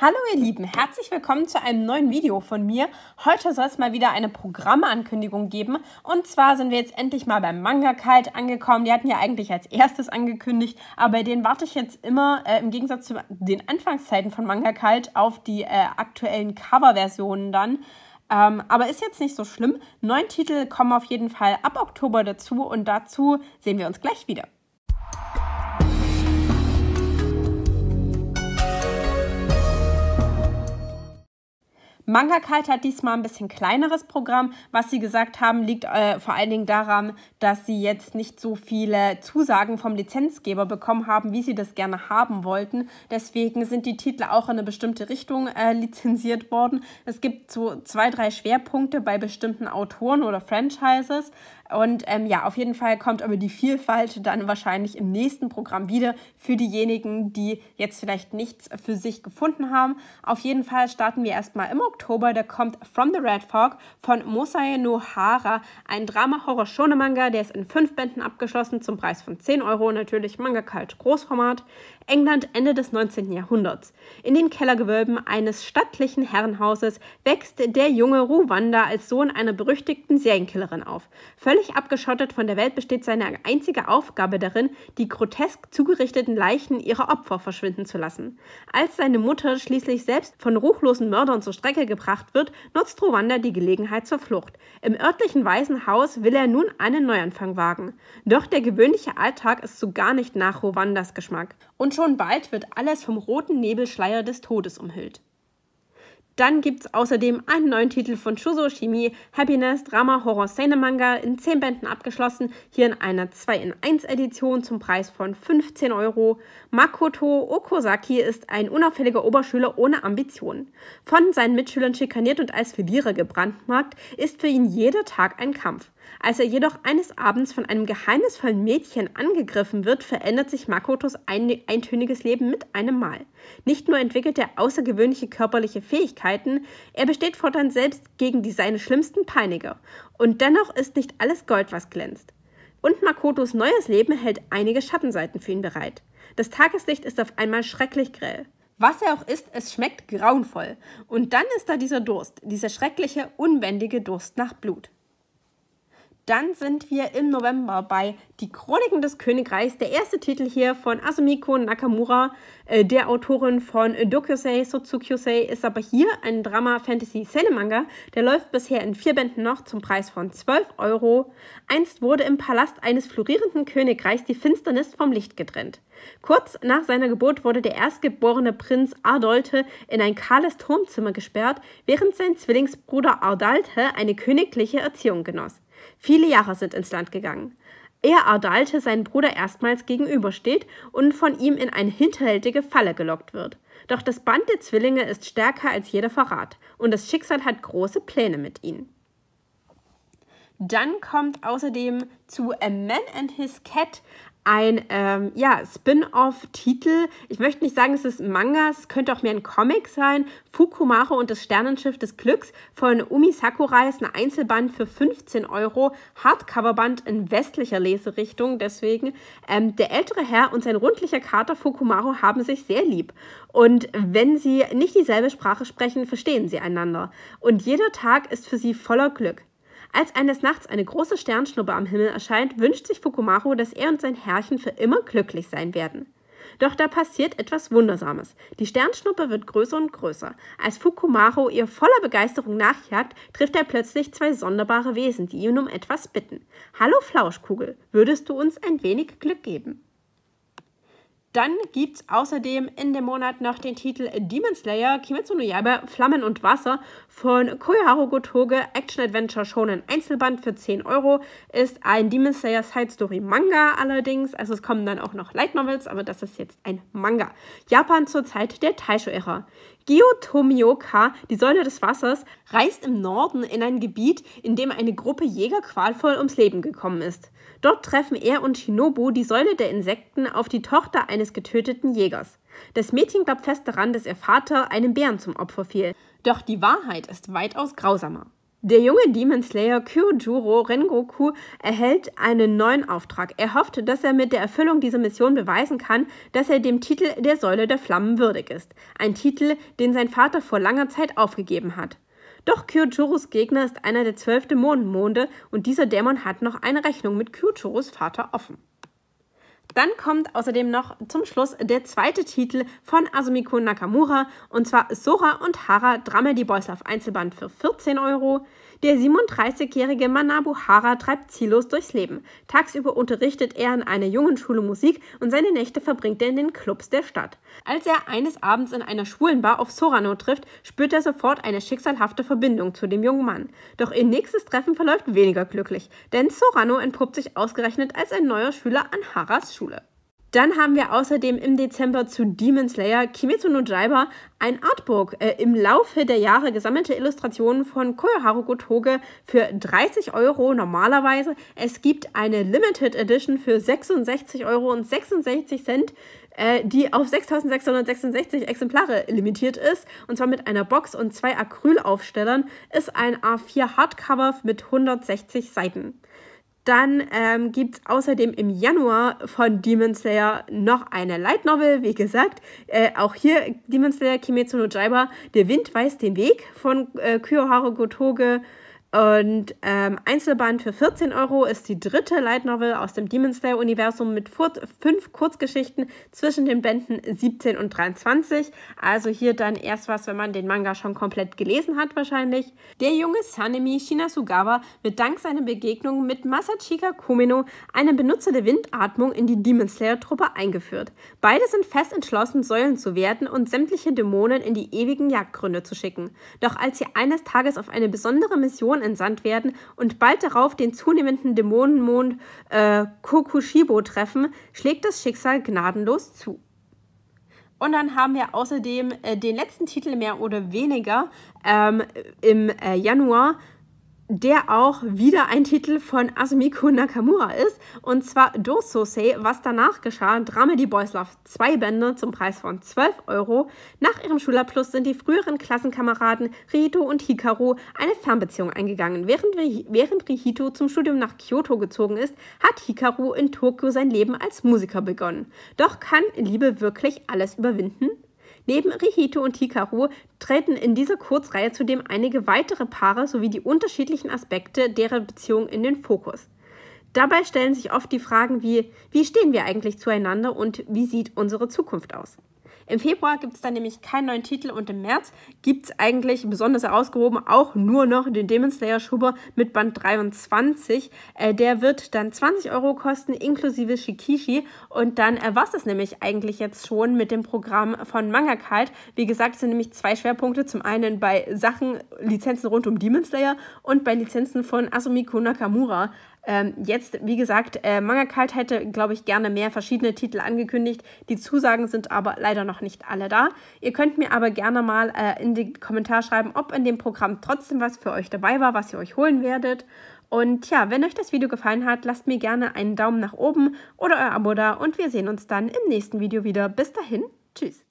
Hallo ihr Lieben, herzlich willkommen zu einem neuen Video von mir. Heute soll es mal wieder eine Programmankündigung geben. Und zwar sind wir jetzt endlich mal beim Manga Kalt angekommen. Die hatten ja eigentlich als erstes angekündigt, aber den warte ich jetzt immer äh, im Gegensatz zu den Anfangszeiten von Manga Kalt auf die äh, aktuellen Coverversionen dann. Ähm, aber ist jetzt nicht so schlimm. Neun Titel kommen auf jeden Fall ab Oktober dazu und dazu sehen wir uns gleich wieder. Manga Kalt hat diesmal ein bisschen kleineres Programm. Was sie gesagt haben, liegt äh, vor allen Dingen daran, dass sie jetzt nicht so viele Zusagen vom Lizenzgeber bekommen haben, wie sie das gerne haben wollten. Deswegen sind die Titel auch in eine bestimmte Richtung äh, lizenziert worden. Es gibt so zwei, drei Schwerpunkte bei bestimmten Autoren oder Franchises. Und ähm, ja, auf jeden Fall kommt aber die Vielfalt dann wahrscheinlich im nächsten Programm wieder für diejenigen, die jetzt vielleicht nichts für sich gefunden haben. Auf jeden Fall starten wir erstmal im Oktober Oktober der kommt From the Red Fog von Mosae Nohara, ein Drama-Horror-Shonen-Manga, der ist in fünf Bänden abgeschlossen zum Preis von 10 Euro, natürlich Manga Kalt Großformat, England Ende des 19. Jahrhunderts. In den Kellergewölben eines stattlichen Herrenhauses wächst der junge Ruwanda als Sohn einer berüchtigten Serienkillerin auf. Völlig abgeschottet von der Welt besteht seine einzige Aufgabe darin, die grotesk zugerichteten Leichen ihrer Opfer verschwinden zu lassen. Als seine Mutter schließlich selbst von ruchlosen Mördern zur Strecke gebracht wird, nutzt Ruanda die Gelegenheit zur Flucht. Im örtlichen Waisenhaus will er nun einen Neuanfang wagen. Doch der gewöhnliche Alltag ist so gar nicht nach Ruandas Geschmack. Und schon bald wird alles vom roten Nebelschleier des Todes umhüllt. Dann gibt es außerdem einen neuen Titel von Shuzo Shimi, Happiness, Drama, Horror, Seine Manga, in 10 Bänden abgeschlossen, hier in einer 2 in 1 Edition zum Preis von 15 Euro. Makoto Okosaki ist ein unauffälliger Oberschüler ohne Ambitionen. Von seinen Mitschülern schikaniert und als Verlierer gebrandmarkt, ist für ihn jeder Tag ein Kampf. Als er jedoch eines Abends von einem geheimnisvollen Mädchen angegriffen wird, verändert sich Makotos ein, eintöniges Leben mit einem Mal. Nicht nur entwickelt er außergewöhnliche körperliche Fähigkeiten, er besteht fortan selbst gegen die seine schlimmsten Peiniger. Und dennoch ist nicht alles Gold, was glänzt. Und Makotos neues Leben hält einige Schattenseiten für ihn bereit. Das Tageslicht ist auf einmal schrecklich grell. Was er auch isst, es schmeckt grauenvoll. Und dann ist da dieser Durst, dieser schreckliche, unbändige Durst nach Blut. Dann sind wir im November bei Die Chroniken des Königreichs. Der erste Titel hier von Asumiko Nakamura, äh, der Autorin von Dokusei Sotsukyusei, ist aber hier ein Drama-Fantasy-Seinen-Manga. Der läuft bisher in vier Bänden noch zum Preis von 12 Euro. Einst wurde im Palast eines florierenden Königreichs die Finsternis vom Licht getrennt. Kurz nach seiner Geburt wurde der erstgeborene Prinz Ardolte in ein kahles Turmzimmer gesperrt, während sein Zwillingsbruder Ardalte eine königliche Erziehung genoss. Viele Jahre sind ins Land gegangen, ehe Ardalte seinen Bruder erstmals gegenübersteht und von ihm in eine hinterhältige Falle gelockt wird. Doch das Band der Zwillinge ist stärker als jeder Verrat und das Schicksal hat große Pläne mit ihnen. Dann kommt außerdem zu A Man and His Cat ein ähm, ja, Spin-off-Titel. Ich möchte nicht sagen, es ist Manga, es könnte auch mehr ein Comic sein. Fukumaro und das Sternenschiff des Glücks von Umi Sakurai ist ein Einzelband für 15 Euro. Hardcoverband in westlicher Leserichtung. Deswegen, ähm, der ältere Herr und sein rundlicher Kater Fukumaro haben sich sehr lieb. Und wenn sie nicht dieselbe Sprache sprechen, verstehen sie einander. Und jeder Tag ist für sie voller Glück. Als eines Nachts eine große Sternschnuppe am Himmel erscheint, wünscht sich Fukumaru, dass er und sein Herrchen für immer glücklich sein werden. Doch da passiert etwas Wundersames. Die Sternschnuppe wird größer und größer. Als Fukumaru ihr voller Begeisterung nachjagt, trifft er plötzlich zwei sonderbare Wesen, die ihn um etwas bitten. Hallo Flauschkugel, würdest du uns ein wenig Glück geben? Dann gibt es außerdem in dem Monat noch den Titel Demon Slayer Kimetsu no Yaiba Flammen und Wasser von Koyoharu Gotoge Action Adventure Shonen Einzelband für 10 Euro. Ist ein Demon Slayer Side Story Manga allerdings. Also es kommen dann auch noch Light Novels, aber das ist jetzt ein Manga. Japan zur Zeit der Taisho-Ära. Gyo Tomioka, die Säule des Wassers, reist im Norden in ein Gebiet, in dem eine Gruppe Jäger qualvoll ums Leben gekommen ist. Dort treffen er und Shinobu, die Säule der Insekten, auf die Tochter eines eines getöteten Jägers. Das Mädchen glaubt fest daran, dass ihr Vater einem Bären zum Opfer fiel. Doch die Wahrheit ist weitaus grausamer. Der junge Demon Slayer Kyojuro Rengoku erhält einen neuen Auftrag. Er hofft, dass er mit der Erfüllung dieser Mission beweisen kann, dass er dem Titel der Säule der Flammen würdig ist. Ein Titel, den sein Vater vor langer Zeit aufgegeben hat. Doch Kyojuros Gegner ist einer der zwölfte Mondmonde und dieser Dämon hat noch eine Rechnung mit Kyojuros Vater offen. Dann kommt außerdem noch zum Schluss der zweite Titel von Asumiko Nakamura und zwar Sora und Hara Dramedy Boys Love Einzelband für 14 Euro. Der 37-jährige Manabu Hara treibt ziellos durchs Leben. Tagsüber unterrichtet er in einer jungen Schule Musik und seine Nächte verbringt er in den Clubs der Stadt. Als er eines Abends in einer schwulen Bar auf Sorano trifft, spürt er sofort eine schicksalhafte Verbindung zu dem jungen Mann. Doch ihr nächstes Treffen verläuft weniger glücklich, denn Sorano entpuppt sich ausgerechnet als ein neuer Schüler an Haras Schule. Dann haben wir außerdem im Dezember zu Demon Slayer Kimetsu no Jaiba ein Artbook. Äh, Im Laufe der Jahre gesammelte Illustrationen von Koyoharu Gotoge für 30 Euro normalerweise. Es gibt eine Limited Edition für 66 Euro und 66 Cent, äh, die auf 6666 Exemplare limitiert ist. Und zwar mit einer Box und zwei Acrylaufstellern. Ist ein A4 Hardcover mit 160 Seiten. Dann ähm, gibt es außerdem im Januar von Demon Slayer noch eine Light Novel, wie gesagt. Äh, auch hier Demon Slayer Kimetsu no Jaiba, Der Wind weiß den Weg von äh, Kyoharu Gotoge und ähm, Einzelband für 14 Euro ist die dritte Light Novel aus dem Demon Slayer Universum mit fünf Kurzgeschichten zwischen den Bänden 17 und 23. Also hier dann erst was, wenn man den Manga schon komplett gelesen hat wahrscheinlich. Der junge Sanemi Shinasugawa wird dank seiner Begegnung mit Masachika Kumino eine benutzte Windatmung in die Demon Slayer Truppe eingeführt. Beide sind fest entschlossen, Säulen zu werden und sämtliche Dämonen in die ewigen Jagdgründe zu schicken. Doch als sie eines Tages auf eine besondere Mission entsandt werden und bald darauf den zunehmenden Dämonenmond äh, Kokushibo treffen, schlägt das Schicksal gnadenlos zu. Und dann haben wir außerdem äh, den letzten Titel mehr oder weniger ähm, im äh, Januar der auch wieder ein Titel von Asumiko Nakamura ist, und zwar Dososei, was danach geschah, Dramedy Boys Love, zwei Bände zum Preis von 12 Euro. Nach ihrem Schulabschluss sind die früheren Klassenkameraden Rihito und Hikaru eine Fernbeziehung eingegangen. Während, während Rihito zum Studium nach Kyoto gezogen ist, hat Hikaru in Tokio sein Leben als Musiker begonnen. Doch kann Liebe wirklich alles überwinden? Neben Rihito und Hikaru treten in dieser Kurzreihe zudem einige weitere Paare sowie die unterschiedlichen Aspekte derer Beziehung in den Fokus. Dabei stellen sich oft die Fragen wie, wie stehen wir eigentlich zueinander und wie sieht unsere Zukunft aus? Im Februar gibt es dann nämlich keinen neuen Titel und im März gibt es eigentlich besonders herausgehoben auch nur noch den Demon Slayer Schuber mit Band 23. Äh, der wird dann 20 Euro kosten inklusive Shikishi und dann äh, war es nämlich eigentlich jetzt schon mit dem Programm von Manga Kalt. Wie gesagt, es sind nämlich zwei Schwerpunkte. Zum einen bei Sachen, Lizenzen rund um Demon Slayer und bei Lizenzen von Asumiko Nakamura. Ähm, jetzt, wie gesagt, äh, Kalt hätte, glaube ich, gerne mehr verschiedene Titel angekündigt. Die Zusagen sind aber leider noch nicht alle da. Ihr könnt mir aber gerne mal äh, in den Kommentar schreiben, ob in dem Programm trotzdem was für euch dabei war, was ihr euch holen werdet. Und ja, wenn euch das Video gefallen hat, lasst mir gerne einen Daumen nach oben oder euer Abo da und wir sehen uns dann im nächsten Video wieder. Bis dahin, tschüss.